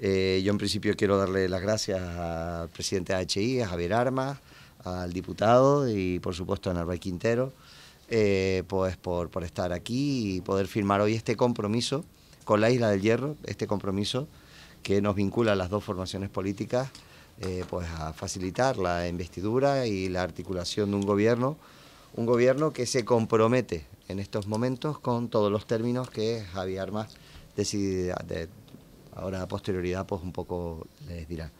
Eh, yo en principio quiero darle las gracias al presidente de HI, a Javier Armas, al diputado y por supuesto a Narváez Quintero, eh, pues por, estar aquí y poder firmar hoy este compromiso con la Isla del Hierro, este compromiso que nos vincula a las dos formaciones políticas, eh, pues a facilitar la investidura y la articulación de un gobierno, un gobierno que se compromete en estos momentos con todos los términos que Javier Armas decide, Ahora, a posterioridad, pues un poco les dirá.